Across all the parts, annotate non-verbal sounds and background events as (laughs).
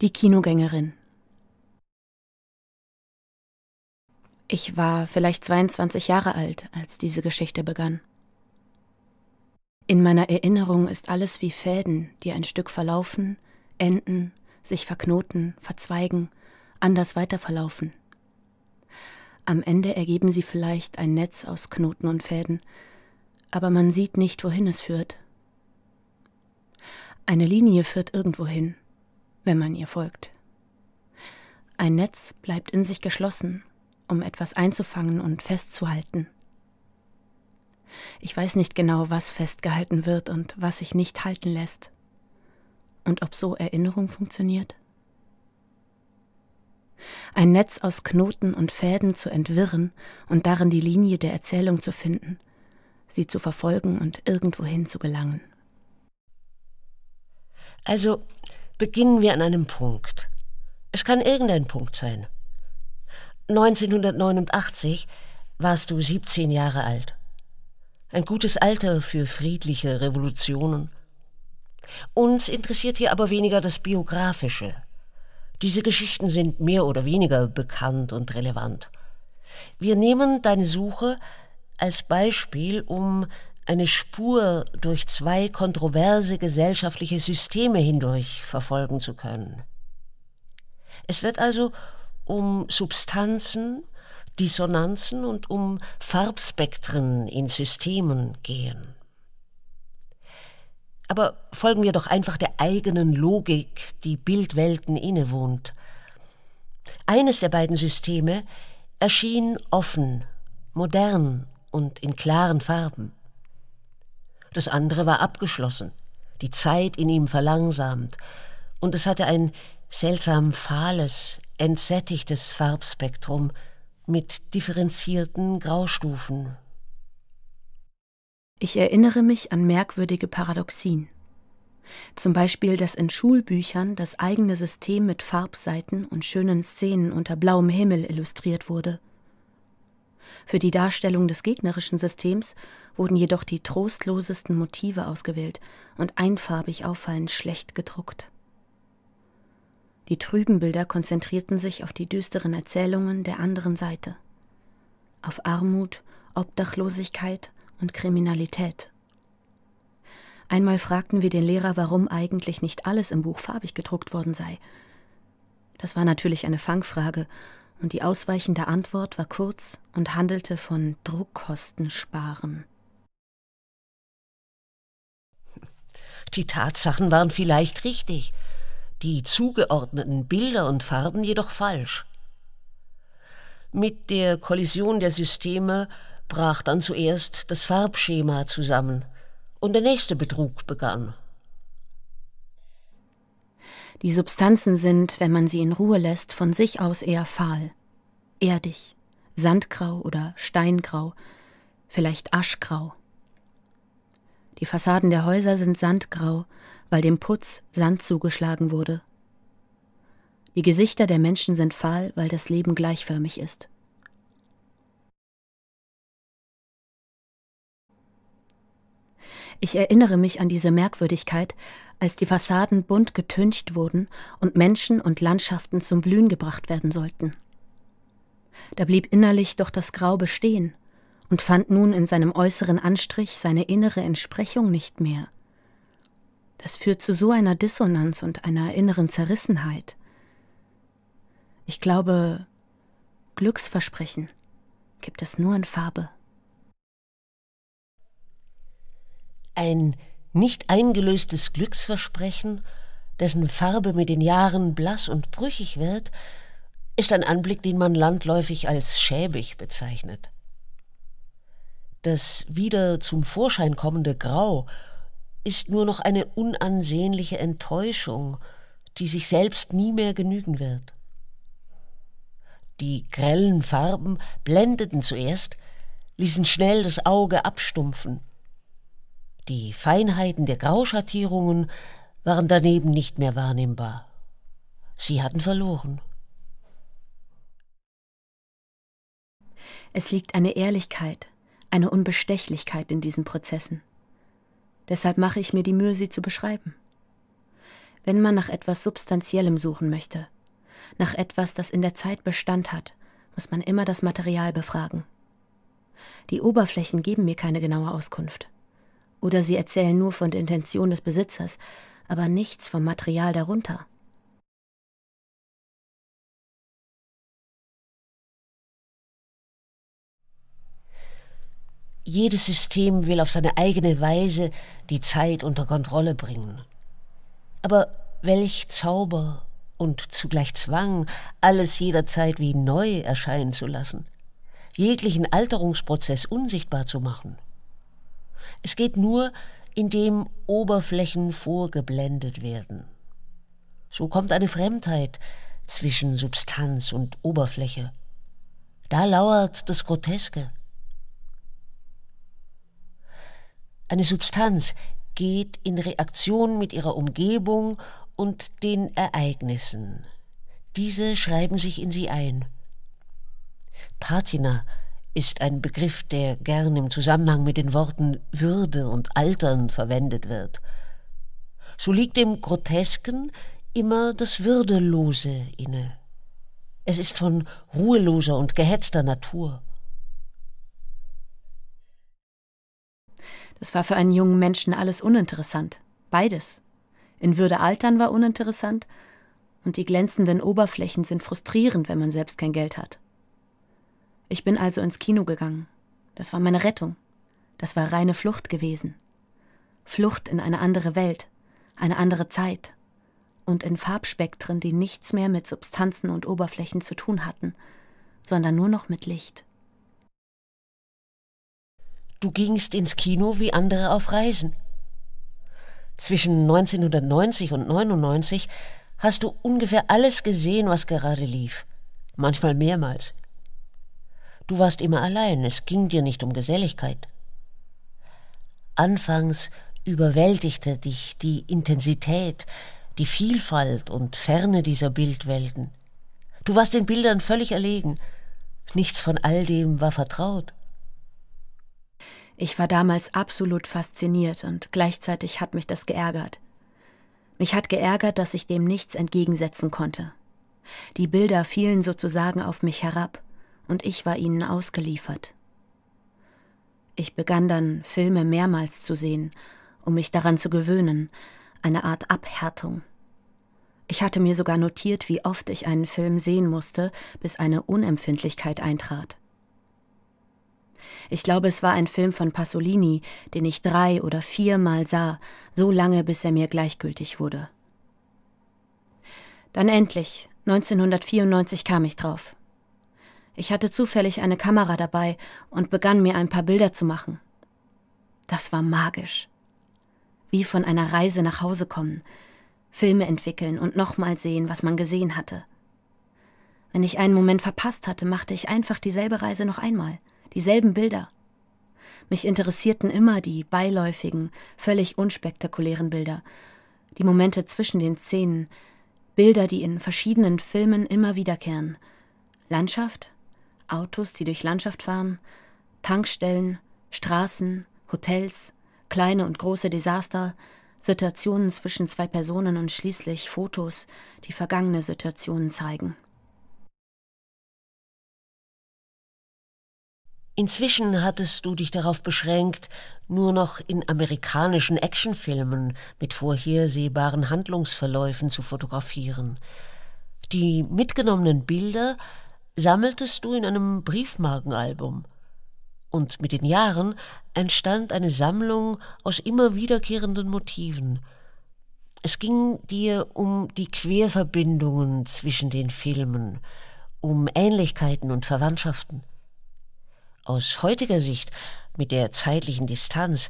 Die Kinogängerin. Ich war vielleicht 22 Jahre alt, als diese Geschichte begann. In meiner Erinnerung ist alles wie Fäden, die ein Stück verlaufen, enden, sich verknoten, verzweigen, anders weiterverlaufen. Am Ende ergeben sie vielleicht ein Netz aus Knoten und Fäden, aber man sieht nicht, wohin es führt. Eine Linie führt irgendwohin, wenn man ihr folgt. Ein Netz bleibt in sich geschlossen, um etwas einzufangen und festzuhalten. Ich weiß nicht genau, was festgehalten wird und was sich nicht halten lässt. Und ob so Erinnerung funktioniert? Ein Netz aus Knoten und Fäden zu entwirren und darin die Linie der Erzählung zu finden, sie zu verfolgen und irgendwohin zu gelangen. Also beginnen wir an einem Punkt. Es kann irgendein Punkt sein. 1989 warst du 17 Jahre alt. Ein gutes Alter für friedliche Revolutionen. Uns interessiert hier aber weniger das Biografische. Diese Geschichten sind mehr oder weniger bekannt und relevant. Wir nehmen deine Suche als Beispiel, um eine Spur durch zwei kontroverse gesellschaftliche Systeme hindurch verfolgen zu können. Es wird also um Substanzen, Dissonanzen und um Farbspektren in Systemen gehen. Aber folgen wir doch einfach der eigenen Logik, die Bildwelten innewohnt. Eines der beiden Systeme erschien offen, modern und in klaren Farben das andere war abgeschlossen, die Zeit in ihm verlangsamt, und es hatte ein seltsam fahles, entsättigtes Farbspektrum mit differenzierten Graustufen. Ich erinnere mich an merkwürdige Paradoxien. Zum Beispiel, dass in Schulbüchern das eigene System mit Farbseiten und schönen Szenen unter blauem Himmel illustriert wurde für die Darstellung des gegnerischen Systems wurden jedoch die trostlosesten Motive ausgewählt und einfarbig auffallend schlecht gedruckt. Die trüben Bilder konzentrierten sich auf die düsteren Erzählungen der anderen Seite, auf Armut, Obdachlosigkeit und Kriminalität. Einmal fragten wir den Lehrer, warum eigentlich nicht alles im Buch farbig gedruckt worden sei. Das war natürlich eine Fangfrage, und die ausweichende Antwort war kurz und handelte von Druckkosten sparen. Die Tatsachen waren vielleicht richtig, die zugeordneten Bilder und Farben jedoch falsch. Mit der Kollision der Systeme brach dann zuerst das Farbschema zusammen und der nächste Betrug begann. Die Substanzen sind, wenn man sie in Ruhe lässt, von sich aus eher fahl, erdig, sandgrau oder steingrau, vielleicht aschgrau. Die Fassaden der Häuser sind sandgrau, weil dem Putz Sand zugeschlagen wurde. Die Gesichter der Menschen sind fahl, weil das Leben gleichförmig ist. Ich erinnere mich an diese Merkwürdigkeit, als die Fassaden bunt getüncht wurden und Menschen und Landschaften zum Blühen gebracht werden sollten. Da blieb innerlich doch das Grau bestehen und fand nun in seinem äußeren Anstrich seine innere Entsprechung nicht mehr. Das führt zu so einer Dissonanz und einer inneren Zerrissenheit. Ich glaube, Glücksversprechen gibt es nur in Farbe. ein nicht eingelöstes Glücksversprechen, dessen Farbe mit den Jahren blass und brüchig wird, ist ein Anblick, den man landläufig als schäbig bezeichnet. Das wieder zum Vorschein kommende Grau ist nur noch eine unansehnliche Enttäuschung, die sich selbst nie mehr genügen wird. Die grellen Farben blendeten zuerst, ließen schnell das Auge abstumpfen, die Feinheiten der Grauschattierungen waren daneben nicht mehr wahrnehmbar. Sie hatten verloren. Es liegt eine Ehrlichkeit, eine Unbestechlichkeit in diesen Prozessen. Deshalb mache ich mir die Mühe, sie zu beschreiben. Wenn man nach etwas Substanziellem suchen möchte, nach etwas, das in der Zeit Bestand hat, muss man immer das Material befragen. Die Oberflächen geben mir keine genaue Auskunft. Oder sie erzählen nur von der Intention des Besitzers, aber nichts vom Material darunter. Jedes System will auf seine eigene Weise die Zeit unter Kontrolle bringen. Aber welch Zauber und zugleich Zwang, alles jederzeit wie neu erscheinen zu lassen, jeglichen Alterungsprozess unsichtbar zu machen – es geht nur, indem Oberflächen vorgeblendet werden. So kommt eine Fremdheit zwischen Substanz und Oberfläche. Da lauert das Groteske. Eine Substanz geht in Reaktion mit ihrer Umgebung und den Ereignissen. Diese schreiben sich in sie ein. Patina ist ein Begriff, der gern im Zusammenhang mit den Worten Würde und Altern verwendet wird. So liegt dem Grotesken immer das Würdelose inne. Es ist von ruheloser und gehetzter Natur. Das war für einen jungen Menschen alles uninteressant. Beides. In Würde altern war uninteressant und die glänzenden Oberflächen sind frustrierend, wenn man selbst kein Geld hat. Ich bin also ins Kino gegangen. Das war meine Rettung. Das war reine Flucht gewesen. Flucht in eine andere Welt, eine andere Zeit und in Farbspektren, die nichts mehr mit Substanzen und Oberflächen zu tun hatten, sondern nur noch mit Licht. Du gingst ins Kino wie andere auf Reisen. Zwischen 1990 und 1999 hast du ungefähr alles gesehen, was gerade lief, manchmal mehrmals. Du warst immer allein, es ging dir nicht um Geselligkeit. Anfangs überwältigte dich die Intensität, die Vielfalt und Ferne dieser Bildwelten. Du warst den Bildern völlig erlegen. Nichts von all dem war vertraut. Ich war damals absolut fasziniert und gleichzeitig hat mich das geärgert. Mich hat geärgert, dass ich dem nichts entgegensetzen konnte. Die Bilder fielen sozusagen auf mich herab und ich war ihnen ausgeliefert. Ich begann dann, Filme mehrmals zu sehen, um mich daran zu gewöhnen, eine Art Abhärtung. Ich hatte mir sogar notiert, wie oft ich einen Film sehen musste, bis eine Unempfindlichkeit eintrat. Ich glaube, es war ein Film von Pasolini, den ich drei oder viermal sah, so lange, bis er mir gleichgültig wurde. Dann endlich, 1994 kam ich drauf. Ich hatte zufällig eine Kamera dabei und begann mir ein paar Bilder zu machen. Das war magisch. Wie von einer Reise nach Hause kommen, Filme entwickeln und nochmal sehen, was man gesehen hatte. Wenn ich einen Moment verpasst hatte, machte ich einfach dieselbe Reise noch einmal, dieselben Bilder. Mich interessierten immer die beiläufigen, völlig unspektakulären Bilder, die Momente zwischen den Szenen, Bilder, die in verschiedenen Filmen immer wiederkehren. Landschaft, Autos, die durch Landschaft fahren, Tankstellen, Straßen, Hotels, kleine und große Desaster, Situationen zwischen zwei Personen und schließlich Fotos, die vergangene Situationen zeigen. Inzwischen hattest du dich darauf beschränkt, nur noch in amerikanischen Actionfilmen mit vorhersehbaren Handlungsverläufen zu fotografieren. Die mitgenommenen Bilder sammeltest du in einem Briefmarkenalbum. Und mit den Jahren entstand eine Sammlung aus immer wiederkehrenden Motiven. Es ging dir um die Querverbindungen zwischen den Filmen, um Ähnlichkeiten und Verwandtschaften. Aus heutiger Sicht, mit der zeitlichen Distanz,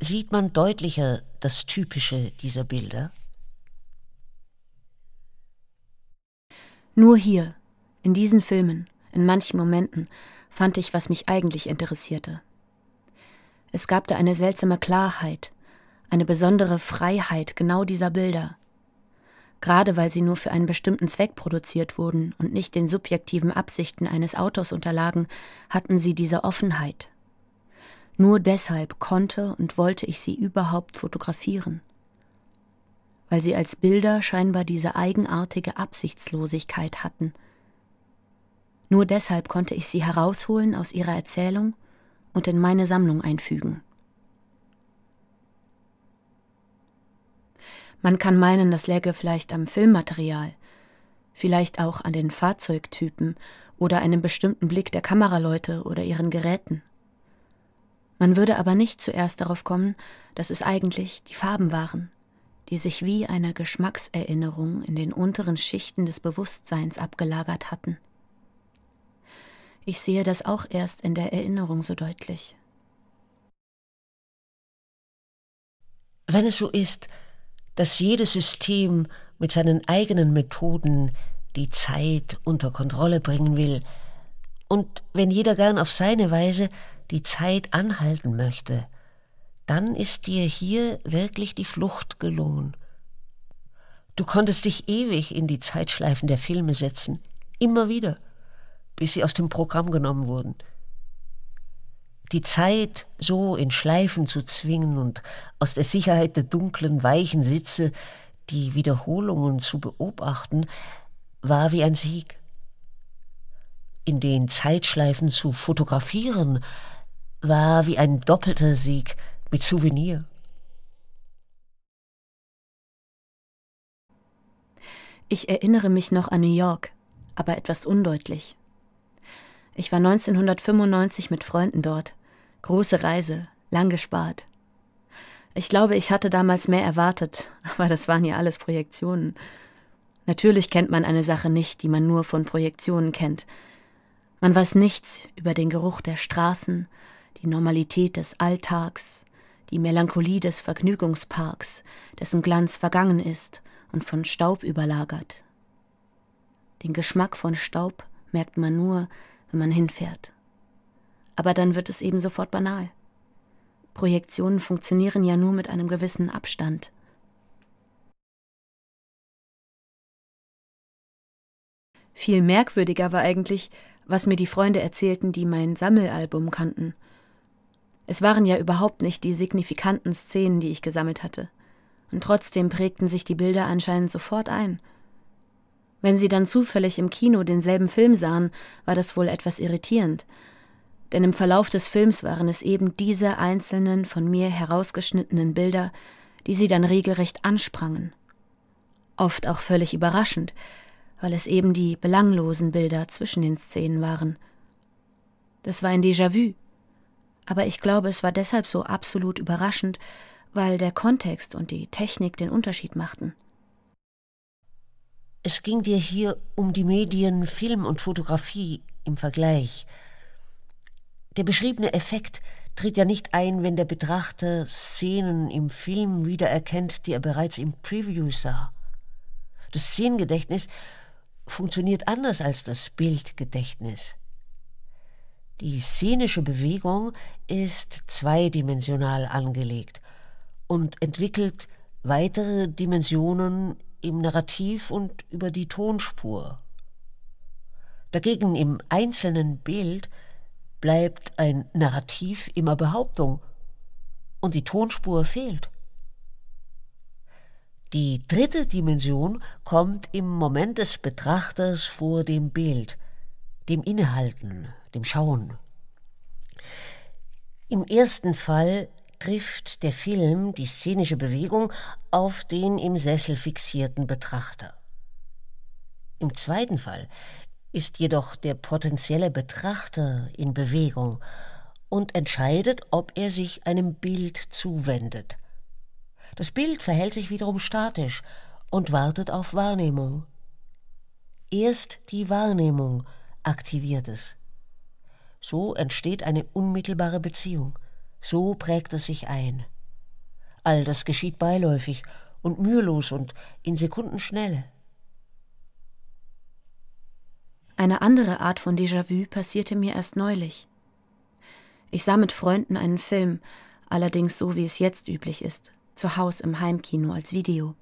sieht man deutlicher das Typische dieser Bilder. Nur hier in diesen Filmen, in manchen Momenten, fand ich, was mich eigentlich interessierte. Es gab da eine seltsame Klarheit, eine besondere Freiheit genau dieser Bilder. Gerade weil sie nur für einen bestimmten Zweck produziert wurden und nicht den subjektiven Absichten eines Autors unterlagen, hatten sie diese Offenheit. Nur deshalb konnte und wollte ich sie überhaupt fotografieren. Weil sie als Bilder scheinbar diese eigenartige Absichtslosigkeit hatten – nur deshalb konnte ich sie herausholen aus ihrer Erzählung und in meine Sammlung einfügen. Man kann meinen, das läge vielleicht am Filmmaterial, vielleicht auch an den Fahrzeugtypen oder einem bestimmten Blick der Kameraleute oder ihren Geräten. Man würde aber nicht zuerst darauf kommen, dass es eigentlich die Farben waren, die sich wie eine Geschmackserinnerung in den unteren Schichten des Bewusstseins abgelagert hatten. Ich sehe das auch erst in der Erinnerung so deutlich. Wenn es so ist, dass jedes System mit seinen eigenen Methoden die Zeit unter Kontrolle bringen will, und wenn jeder gern auf seine Weise die Zeit anhalten möchte, dann ist dir hier wirklich die Flucht gelungen. Du konntest dich ewig in die Zeitschleifen der Filme setzen, immer wieder bis sie aus dem Programm genommen wurden. Die Zeit so in Schleifen zu zwingen und aus der Sicherheit der dunklen, weichen Sitze die Wiederholungen zu beobachten, war wie ein Sieg. In den Zeitschleifen zu fotografieren, war wie ein doppelter Sieg mit Souvenir. Ich erinnere mich noch an New York, aber etwas undeutlich. Ich war 1995 mit Freunden dort. Große Reise, lang gespart. Ich glaube, ich hatte damals mehr erwartet, (laughs) aber das waren ja alles Projektionen. Natürlich kennt man eine Sache nicht, die man nur von Projektionen kennt. Man weiß nichts über den Geruch der Straßen, die Normalität des Alltags, die Melancholie des Vergnügungsparks, dessen Glanz vergangen ist und von Staub überlagert. Den Geschmack von Staub merkt man nur, wenn man hinfährt. Aber dann wird es eben sofort banal. Projektionen funktionieren ja nur mit einem gewissen Abstand. Viel merkwürdiger war eigentlich, was mir die Freunde erzählten, die mein Sammelalbum kannten. Es waren ja überhaupt nicht die signifikanten Szenen, die ich gesammelt hatte. Und trotzdem prägten sich die Bilder anscheinend sofort ein – wenn sie dann zufällig im Kino denselben Film sahen, war das wohl etwas irritierend. Denn im Verlauf des Films waren es eben diese einzelnen von mir herausgeschnittenen Bilder, die sie dann regelrecht ansprangen. Oft auch völlig überraschend, weil es eben die belanglosen Bilder zwischen den Szenen waren. Das war ein Déjà-vu. Aber ich glaube, es war deshalb so absolut überraschend, weil der Kontext und die Technik den Unterschied machten. Es ging dir hier um die Medien Film und Fotografie im Vergleich. Der beschriebene Effekt tritt ja nicht ein, wenn der Betrachter Szenen im Film wiedererkennt, die er bereits im Preview sah. Das Szenengedächtnis funktioniert anders als das Bildgedächtnis. Die szenische Bewegung ist zweidimensional angelegt und entwickelt weitere Dimensionen im Narrativ und über die Tonspur. Dagegen im einzelnen Bild bleibt ein Narrativ immer Behauptung und die Tonspur fehlt. Die dritte Dimension kommt im Moment des Betrachters vor dem Bild, dem Innehalten, dem Schauen. Im ersten Fall trifft der Film die szenische Bewegung auf den im Sessel fixierten Betrachter. Im zweiten Fall ist jedoch der potenzielle Betrachter in Bewegung und entscheidet, ob er sich einem Bild zuwendet. Das Bild verhält sich wiederum statisch und wartet auf Wahrnehmung. Erst die Wahrnehmung aktiviert es. So entsteht eine unmittelbare Beziehung. So prägt es sich ein. All das geschieht beiläufig und mühelos und in Sekundenschnelle. Eine andere Art von Déjà-vu passierte mir erst neulich. Ich sah mit Freunden einen Film, allerdings so wie es jetzt üblich ist, zu Hause im Heimkino als Video.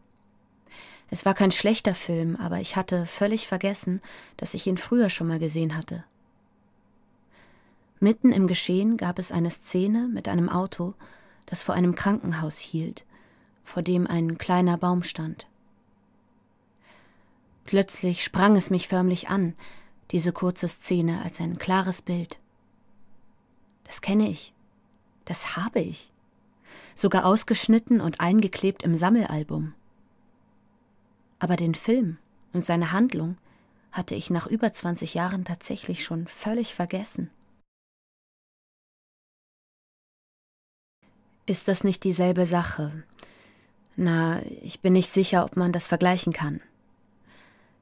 Es war kein schlechter Film, aber ich hatte völlig vergessen, dass ich ihn früher schon mal gesehen hatte. Mitten im Geschehen gab es eine Szene mit einem Auto, das vor einem Krankenhaus hielt, vor dem ein kleiner Baum stand. Plötzlich sprang es mich förmlich an, diese kurze Szene als ein klares Bild. Das kenne ich, das habe ich, sogar ausgeschnitten und eingeklebt im Sammelalbum. Aber den Film und seine Handlung hatte ich nach über 20 Jahren tatsächlich schon völlig vergessen. Ist das nicht dieselbe Sache? Na, ich bin nicht sicher, ob man das vergleichen kann.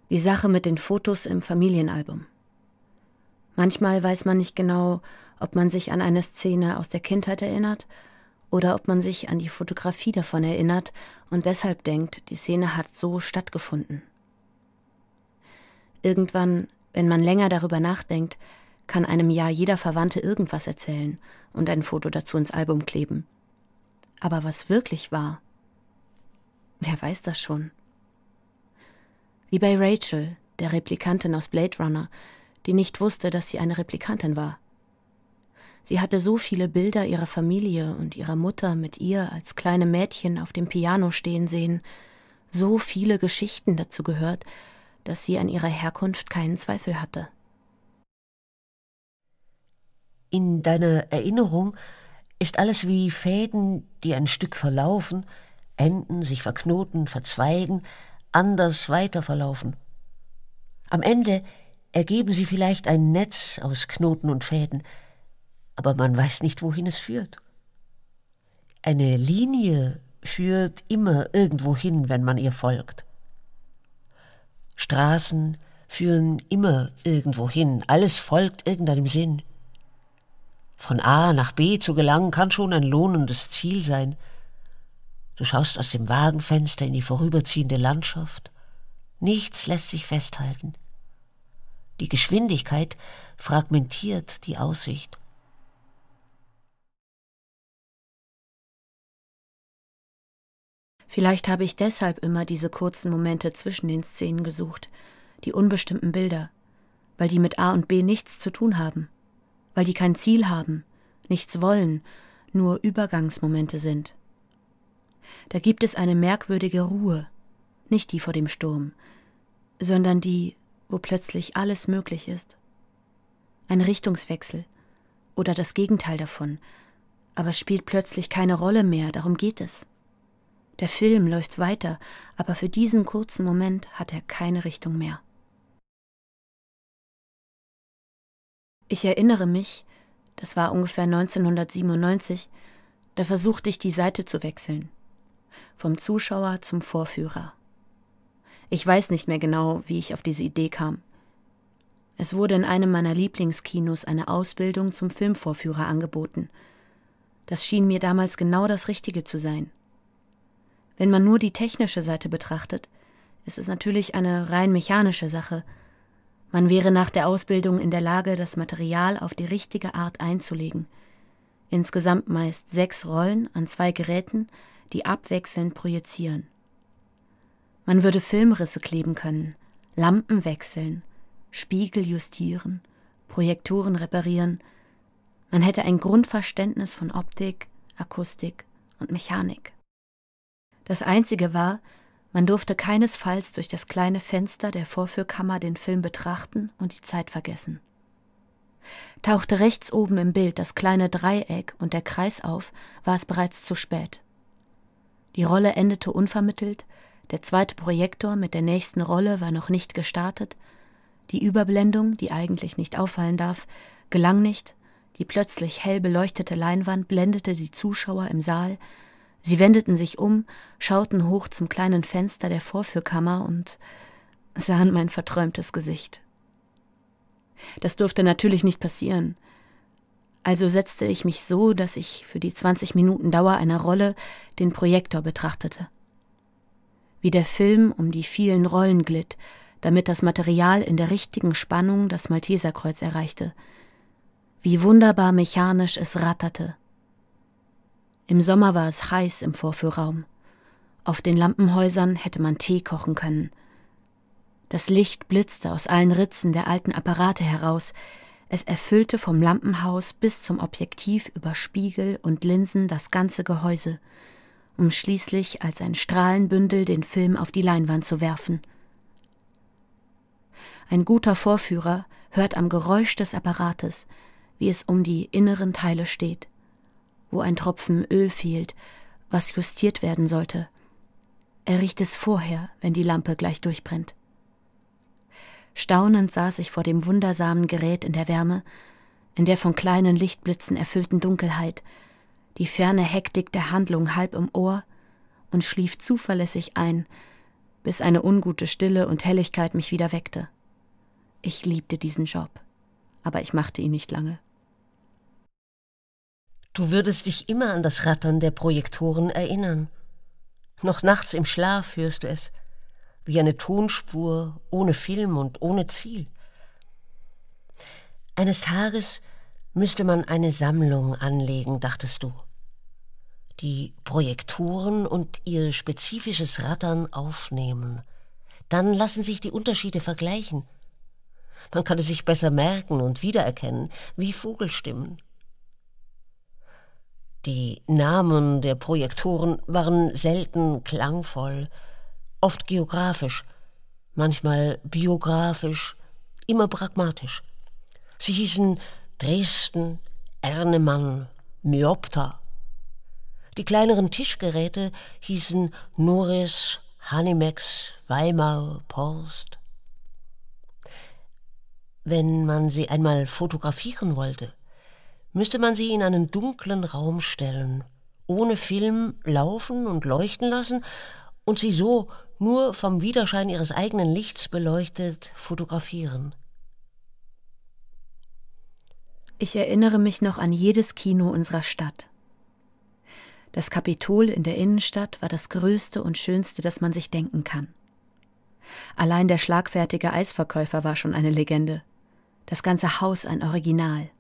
Die Sache mit den Fotos im Familienalbum. Manchmal weiß man nicht genau, ob man sich an eine Szene aus der Kindheit erinnert oder ob man sich an die Fotografie davon erinnert und deshalb denkt, die Szene hat so stattgefunden. Irgendwann, wenn man länger darüber nachdenkt, kann einem ja jeder Verwandte irgendwas erzählen und ein Foto dazu ins Album kleben. Aber was wirklich war, wer weiß das schon? Wie bei Rachel, der Replikantin aus Blade Runner, die nicht wusste, dass sie eine Replikantin war. Sie hatte so viele Bilder ihrer Familie und ihrer Mutter mit ihr als kleine Mädchen auf dem Piano stehen sehen, so viele Geschichten dazu gehört, dass sie an ihrer Herkunft keinen Zweifel hatte. In deiner Erinnerung ist alles wie Fäden, die ein Stück verlaufen, enden, sich verknoten, verzweigen, anders weiter verlaufen. Am Ende ergeben sie vielleicht ein Netz aus Knoten und Fäden, aber man weiß nicht, wohin es führt. Eine Linie führt immer irgendwo hin, wenn man ihr folgt. Straßen führen immer irgendwo hin, alles folgt irgendeinem Sinn. Von A nach B zu gelangen, kann schon ein lohnendes Ziel sein. Du schaust aus dem Wagenfenster in die vorüberziehende Landschaft. Nichts lässt sich festhalten. Die Geschwindigkeit fragmentiert die Aussicht. Vielleicht habe ich deshalb immer diese kurzen Momente zwischen den Szenen gesucht, die unbestimmten Bilder, weil die mit A und B nichts zu tun haben weil die kein Ziel haben, nichts wollen, nur Übergangsmomente sind. Da gibt es eine merkwürdige Ruhe, nicht die vor dem Sturm, sondern die, wo plötzlich alles möglich ist. Ein Richtungswechsel oder das Gegenteil davon, aber spielt plötzlich keine Rolle mehr, darum geht es. Der Film läuft weiter, aber für diesen kurzen Moment hat er keine Richtung mehr. Ich erinnere mich, das war ungefähr 1997, da versuchte ich die Seite zu wechseln. Vom Zuschauer zum Vorführer. Ich weiß nicht mehr genau, wie ich auf diese Idee kam. Es wurde in einem meiner Lieblingskinos eine Ausbildung zum Filmvorführer angeboten. Das schien mir damals genau das Richtige zu sein. Wenn man nur die technische Seite betrachtet, ist es natürlich eine rein mechanische Sache – man wäre nach der Ausbildung in der Lage, das Material auf die richtige Art einzulegen. Insgesamt meist sechs Rollen an zwei Geräten, die abwechselnd projizieren. Man würde Filmrisse kleben können, Lampen wechseln, Spiegel justieren, Projektoren reparieren. Man hätte ein Grundverständnis von Optik, Akustik und Mechanik. Das Einzige war, man durfte keinesfalls durch das kleine Fenster der Vorführkammer den Film betrachten und die Zeit vergessen. Tauchte rechts oben im Bild das kleine Dreieck und der Kreis auf, war es bereits zu spät. Die Rolle endete unvermittelt, der zweite Projektor mit der nächsten Rolle war noch nicht gestartet, die Überblendung, die eigentlich nicht auffallen darf, gelang nicht, die plötzlich hell beleuchtete Leinwand blendete die Zuschauer im Saal Sie wendeten sich um, schauten hoch zum kleinen Fenster der Vorführkammer und sahen mein verträumtes Gesicht. Das durfte natürlich nicht passieren. Also setzte ich mich so, dass ich für die 20 Minuten Dauer einer Rolle den Projektor betrachtete. Wie der Film um die vielen Rollen glitt, damit das Material in der richtigen Spannung das Malteserkreuz erreichte. Wie wunderbar mechanisch es ratterte. Im Sommer war es heiß im Vorführraum. Auf den Lampenhäusern hätte man Tee kochen können. Das Licht blitzte aus allen Ritzen der alten Apparate heraus. Es erfüllte vom Lampenhaus bis zum Objektiv über Spiegel und Linsen das ganze Gehäuse, um schließlich als ein Strahlenbündel den Film auf die Leinwand zu werfen. Ein guter Vorführer hört am Geräusch des Apparates, wie es um die inneren Teile steht wo ein Tropfen Öl fehlt, was justiert werden sollte. Er riecht es vorher, wenn die Lampe gleich durchbrennt. Staunend saß ich vor dem wundersamen Gerät in der Wärme, in der von kleinen Lichtblitzen erfüllten Dunkelheit, die ferne Hektik der Handlung halb im Ohr und schlief zuverlässig ein, bis eine ungute Stille und Helligkeit mich wieder weckte. Ich liebte diesen Job, aber ich machte ihn nicht lange. Du würdest dich immer an das Rattern der Projektoren erinnern. Noch nachts im Schlaf hörst du es, wie eine Tonspur ohne Film und ohne Ziel. Eines Tages müsste man eine Sammlung anlegen, dachtest du. Die Projektoren und ihr spezifisches Rattern aufnehmen. Dann lassen sich die Unterschiede vergleichen. Man kann es sich besser merken und wiedererkennen, wie Vogelstimmen. Die Namen der Projektoren waren selten klangvoll, oft geografisch, manchmal biografisch, immer pragmatisch. Sie hießen Dresden, Ernemann, Myopta. Die kleineren Tischgeräte hießen Norris, Hanimex, Weimar, Porst. Wenn man sie einmal fotografieren wollte, müsste man sie in einen dunklen Raum stellen, ohne Film laufen und leuchten lassen und sie so nur vom Widerschein ihres eigenen Lichts beleuchtet fotografieren. Ich erinnere mich noch an jedes Kino unserer Stadt. Das Kapitol in der Innenstadt war das größte und schönste, das man sich denken kann. Allein der schlagfertige Eisverkäufer war schon eine Legende. Das ganze Haus ein Original.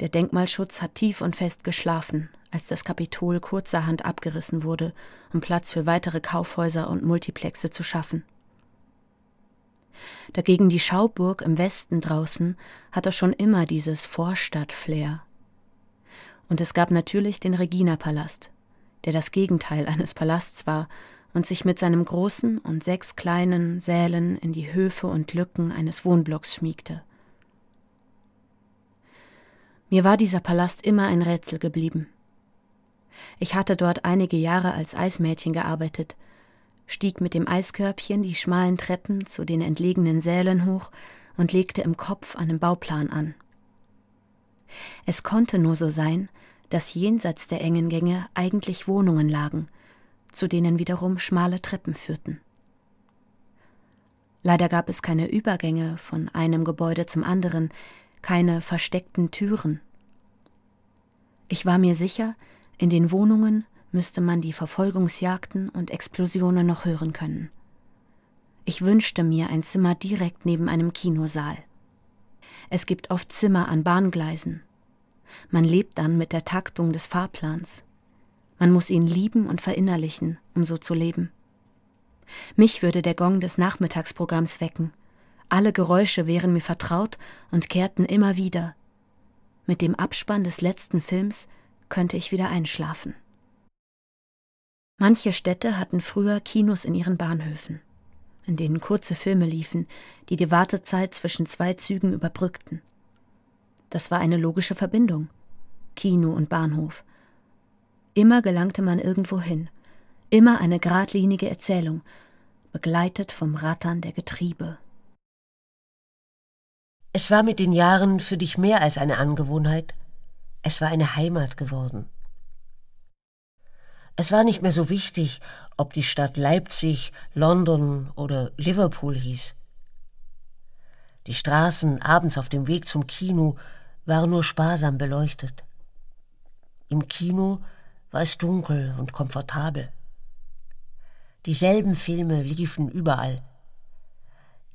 Der Denkmalschutz hat tief und fest geschlafen, als das Kapitol kurzerhand abgerissen wurde, um Platz für weitere Kaufhäuser und Multiplexe zu schaffen. Dagegen die Schauburg im Westen draußen hatte schon immer dieses Vorstadt-Flair. Und es gab natürlich den Regina-Palast, der das Gegenteil eines Palasts war und sich mit seinem großen und sechs kleinen Sälen in die Höfe und Lücken eines Wohnblocks schmiegte. Mir war dieser Palast immer ein Rätsel geblieben. Ich hatte dort einige Jahre als Eismädchen gearbeitet, stieg mit dem Eiskörbchen die schmalen Treppen zu den entlegenen Sälen hoch und legte im Kopf einen Bauplan an. Es konnte nur so sein, dass jenseits der engen Gänge eigentlich Wohnungen lagen, zu denen wiederum schmale Treppen führten. Leider gab es keine Übergänge von einem Gebäude zum anderen, keine versteckten Türen. Ich war mir sicher, in den Wohnungen müsste man die Verfolgungsjagden und Explosionen noch hören können. Ich wünschte mir ein Zimmer direkt neben einem Kinosaal. Es gibt oft Zimmer an Bahngleisen. Man lebt dann mit der Taktung des Fahrplans. Man muss ihn lieben und verinnerlichen, um so zu leben. Mich würde der Gong des Nachmittagsprogramms wecken alle Geräusche wären mir vertraut und kehrten immer wieder. Mit dem Abspann des letzten Films könnte ich wieder einschlafen. Manche Städte hatten früher Kinos in ihren Bahnhöfen, in denen kurze Filme liefen, die die Wartezeit zwischen zwei Zügen überbrückten. Das war eine logische Verbindung. Kino und Bahnhof. Immer gelangte man irgendwo hin. Immer eine geradlinige Erzählung, begleitet vom Rattern der Getriebe. Es war mit den Jahren für dich mehr als eine Angewohnheit, es war eine Heimat geworden. Es war nicht mehr so wichtig, ob die Stadt Leipzig, London oder Liverpool hieß. Die Straßen abends auf dem Weg zum Kino waren nur sparsam beleuchtet. Im Kino war es dunkel und komfortabel. Dieselben Filme liefen überall.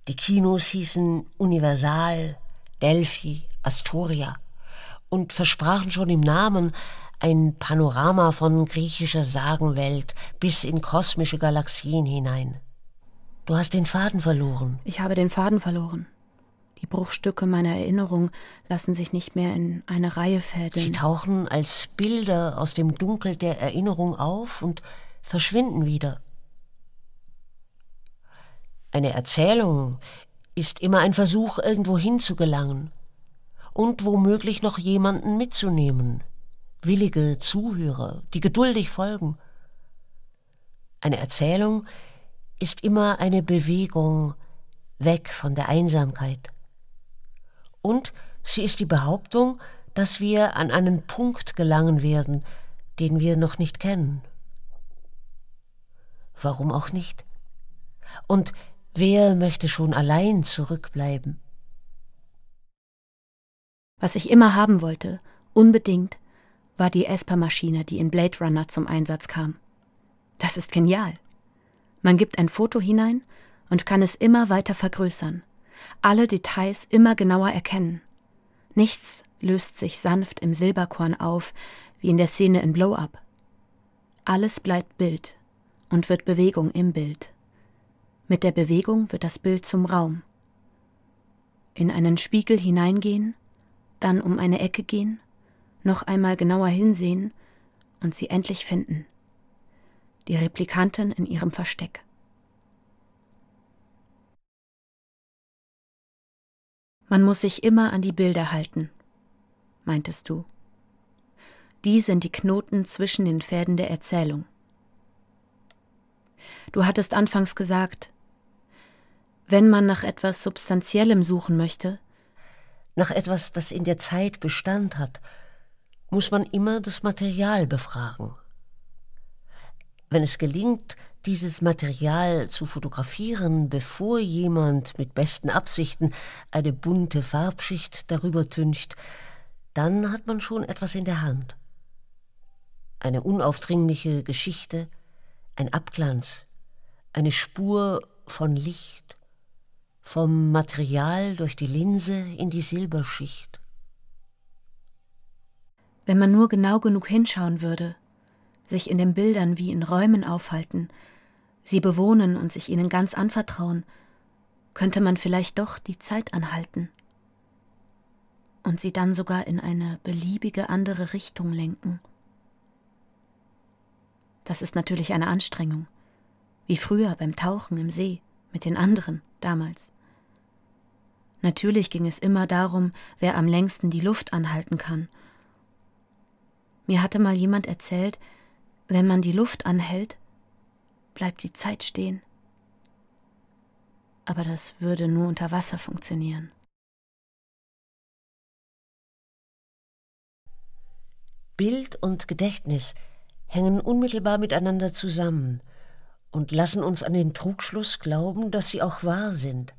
Die Kinos hießen Universal, Delphi, Astoria und versprachen schon im Namen ein Panorama von griechischer Sagenwelt bis in kosmische Galaxien hinein. Du hast den Faden verloren. Ich habe den Faden verloren. Die Bruchstücke meiner Erinnerung lassen sich nicht mehr in eine Reihe fädeln. Sie tauchen als Bilder aus dem Dunkel der Erinnerung auf und verschwinden wieder. Eine Erzählung ist immer ein Versuch, irgendwo hinzugelangen und womöglich noch jemanden mitzunehmen, willige Zuhörer, die geduldig folgen. Eine Erzählung ist immer eine Bewegung weg von der Einsamkeit. Und sie ist die Behauptung, dass wir an einen Punkt gelangen werden, den wir noch nicht kennen. Warum auch nicht? Und Wer möchte schon allein zurückbleiben? Was ich immer haben wollte, unbedingt, war die Esper-Maschine, die in Blade Runner zum Einsatz kam. Das ist genial. Man gibt ein Foto hinein und kann es immer weiter vergrößern, alle Details immer genauer erkennen. Nichts löst sich sanft im Silberkorn auf, wie in der Szene in Blow Up. Alles bleibt Bild und wird Bewegung im Bild. Mit der Bewegung wird das Bild zum Raum. In einen Spiegel hineingehen, dann um eine Ecke gehen, noch einmal genauer hinsehen und sie endlich finden. Die Replikantin in ihrem Versteck. Man muss sich immer an die Bilder halten, meintest du. Die sind die Knoten zwischen den Fäden der Erzählung. Du hattest anfangs gesagt, wenn man nach etwas Substanziellem suchen möchte? Nach etwas, das in der Zeit Bestand hat, muss man immer das Material befragen. Wenn es gelingt, dieses Material zu fotografieren, bevor jemand mit besten Absichten eine bunte Farbschicht darüber tüncht, dann hat man schon etwas in der Hand. Eine unaufdringliche Geschichte, ein Abglanz, eine Spur von Licht vom Material durch die Linse in die Silberschicht. Wenn man nur genau genug hinschauen würde, sich in den Bildern wie in Räumen aufhalten, sie bewohnen und sich ihnen ganz anvertrauen, könnte man vielleicht doch die Zeit anhalten und sie dann sogar in eine beliebige andere Richtung lenken. Das ist natürlich eine Anstrengung, wie früher beim Tauchen im See mit den anderen damals. Natürlich ging es immer darum, wer am längsten die Luft anhalten kann. Mir hatte mal jemand erzählt, wenn man die Luft anhält, bleibt die Zeit stehen. Aber das würde nur unter Wasser funktionieren. Bild und Gedächtnis hängen unmittelbar miteinander zusammen und lassen uns an den Trugschluss glauben, dass sie auch wahr sind.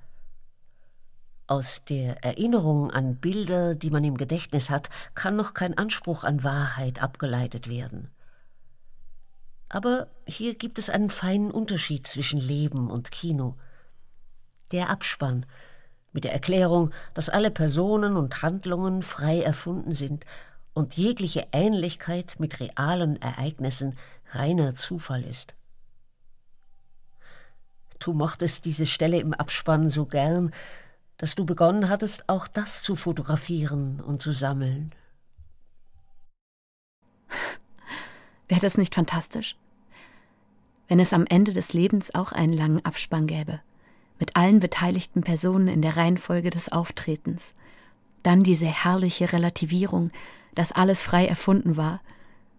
Aus der Erinnerung an Bilder, die man im Gedächtnis hat, kann noch kein Anspruch an Wahrheit abgeleitet werden. Aber hier gibt es einen feinen Unterschied zwischen Leben und Kino. Der Abspann mit der Erklärung, dass alle Personen und Handlungen frei erfunden sind und jegliche Ähnlichkeit mit realen Ereignissen reiner Zufall ist. Du mochtest diese Stelle im Abspann so gern, dass du begonnen hattest, auch das zu fotografieren und zu sammeln. (laughs) Wäre das nicht fantastisch? Wenn es am Ende des Lebens auch einen langen Abspann gäbe, mit allen beteiligten Personen in der Reihenfolge des Auftretens, dann diese herrliche Relativierung, dass alles frei erfunden war,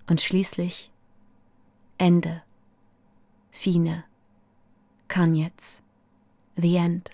und schließlich Ende. Fine. Kanyets. The End.